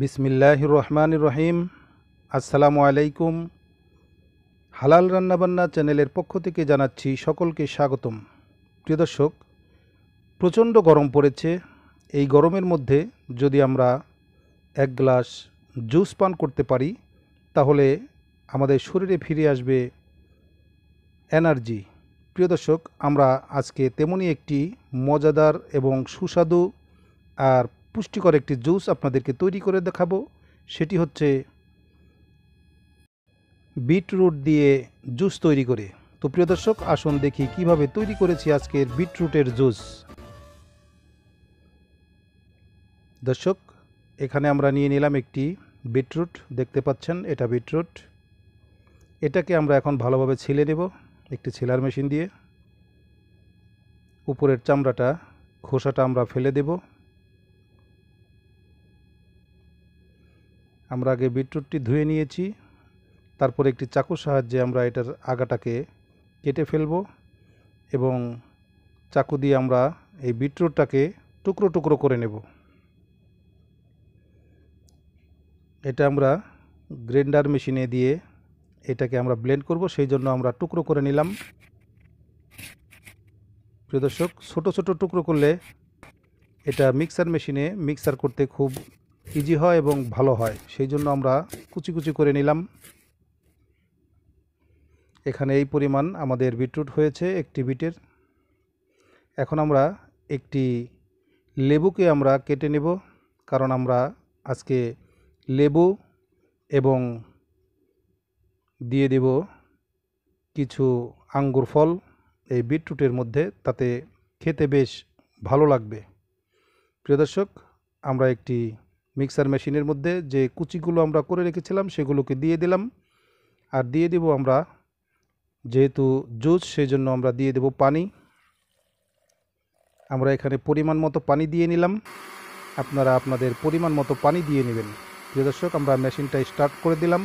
বিসমিল্লাহির রহমান রহিম আসসালামু আলাইকুম হালাল রান্নাবান্না চ্যানেলের পক্ষ থেকে জানাচ্ছি সকলকে স্বাগতম প্রিয় দর্শক প্রচণ্ড গরম পড়েছে এই গরমের মধ্যে যদি আমরা এক গ্লাস জুস পান করতে পারি তাহলে আমাদের শরীরে ফিরে আসবে এনার্জি প্রিয় দর্শক আমরা আজকে তেমনই একটি মজাদার এবং সুস্বাদু আর পুষ্টিকর একটি জুস আপনাদেরকে তৈরি করে দেখাবো সেটি হচ্ছে বিটরুট দিয়ে জুস তৈরি করে তো প্রিয় দর্শক আসুন দেখি কিভাবে তৈরি করেছি আজকের বিটরুটের জুস দর্শক এখানে আমরা নিয়ে নিলাম একটি বিটরুট দেখতে পাচ্ছেন এটা বিটরুট এটাকে আমরা এখন ভালোভাবে ছিলে নেব একটি ছেলার মেশিন দিয়ে উপরের চামড়াটা খোসাটা আমরা ফেলে দেবো আমরা আগে বিটরুটটি ধুয়ে নিয়েছি তারপর একটি চাকুর সাহায্যে আমরা এটার আগাটাকে কেটে ফেলব এবং চাকু দিয়ে আমরা এই বিটরুটটাকে টুকরো টুকরো করে নেব এটা আমরা গ্রেন্ডার মেশিনে দিয়ে এটাকে আমরা ব্লেন্ড করব সেই জন্য আমরা টুকরো করে নিলাম প্রিয় দর্শক ছোটো ছোটো টুকরো করলে এটা মিক্সার মেশিনে মিক্সার করতে খুব ইজি হয় এবং ভালো হয় সেই জন্য আমরা কুচি কুচি করে নিলাম এখানে এই পরিমাণ আমাদের বিটরুট হয়েছে একটি বিটের এখন আমরা একটি লেবুকে আমরা কেটে নেব কারণ আমরা আজকে লেবু এবং দিয়ে দেব কিছু আঙ্গুর ফল এই বিটরুটের মধ্যে তাতে খেতে বেশ ভালো লাগবে প্রিয় দর্শক আমরা একটি মিক্সার মেশিনের মধ্যে যে কুচিগুলো আমরা করে রেখেছিলাম সেগুলোকে দিয়ে দিলাম আর দিয়ে দেব আমরা যেহেতু জুস সেই জন্য আমরা দিয়ে দেব পানি আমরা এখানে পরিমাণ মতো পানি দিয়ে নিলাম আপনারা আপনাদের পরিমাণ মতো পানি দিয়ে নেবেন প্রিয় দর্শক আমরা মেশিনটা স্টার্ট করে দিলাম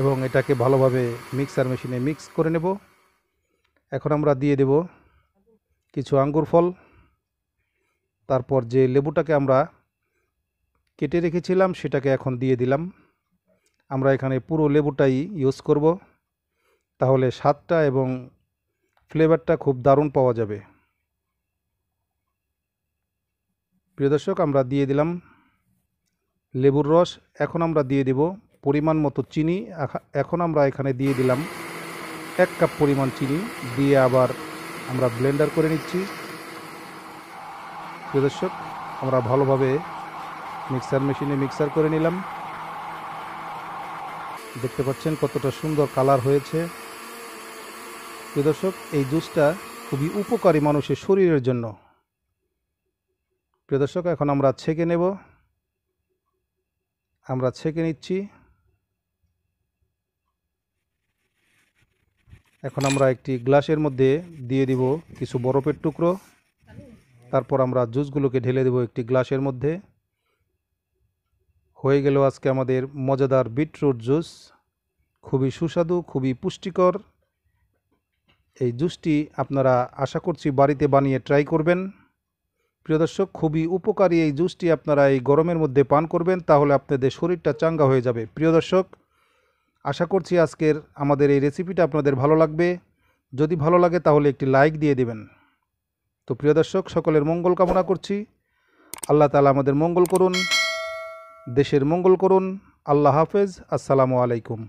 এবং এটাকে ভালোভাবে মিক্সার মেশিনে মিক্স করে নেব এখন আমরা দিয়ে দেব কিছু আঙ্গুর ফল তারপর যে লেবুটাকে আমরা কেটে রেখেছিলাম সেটাকে এখন দিয়ে দিলাম আমরা এখানে পুরো লেবুটাই ইউজ করব তাহলে স্বাদটা এবং ফ্লেভারটা খুব দারুণ পাওয়া যাবে প্রিয় দর্শক আমরা দিয়ে দিলাম লেবুর রস এখন আমরা দিয়ে দিব পরিমাণ মতো চিনি এখন আমরা এখানে দিয়ে দিলাম এক কাপ পরিমাণ চিনি দিয়ে আবার আমরা ব্লেন্ডার করে নিচ্ছি প্রিয় দর্শক আমরা ভালোভাবে মিক্সার মেশিনে মিক্সার করে নিলাম দেখতে পাচ্ছেন কতটা সুন্দর কালার হয়েছে প্রিয় দর্শক এই জুসটা খুবই উপকারী মানুষের শরীরের জন্য প্রিয় দর্শক এখন আমরা ছেঁকে নেব আমরা ছেঁকে নিচ্ছি এখন আমরা একটি গ্লাসের মধ্যে দিয়ে দিব কিছু বরফের টুকরো তারপর আমরা জুসগুলোকে ঢেলে দেব একটি গ্লাসের মধ্যে হয়ে গেল আজকে আমাদের মজাদার বিটরুট জুস খুবই সুস্বাদু খুবই পুষ্টিকর এই জুসটি আপনারা আশা করছি বাড়িতে বানিয়ে ট্রাই করবেন প্রিয় দর্শক খুবই উপকারী এই জুসটি আপনারা এই গরমের মধ্যে পান করবেন তাহলে আপনাদের শরীরটা চাঙ্গা হয়ে যাবে প্রিয় দর্শক আশা করছি আজকের আমাদের এই রেসিপিটা আপনাদের ভালো লাগবে যদি ভালো লাগে তাহলে একটি লাইক দিয়ে দেবেন তো প্রিয় দর্শক সকলের মঙ্গল কামনা করছি আল্লাহ তালা আমাদের মঙ্গল করুন দেশের মঙ্গল করুন আল্লাহ হাফেজ আসসালামু আলাইকুম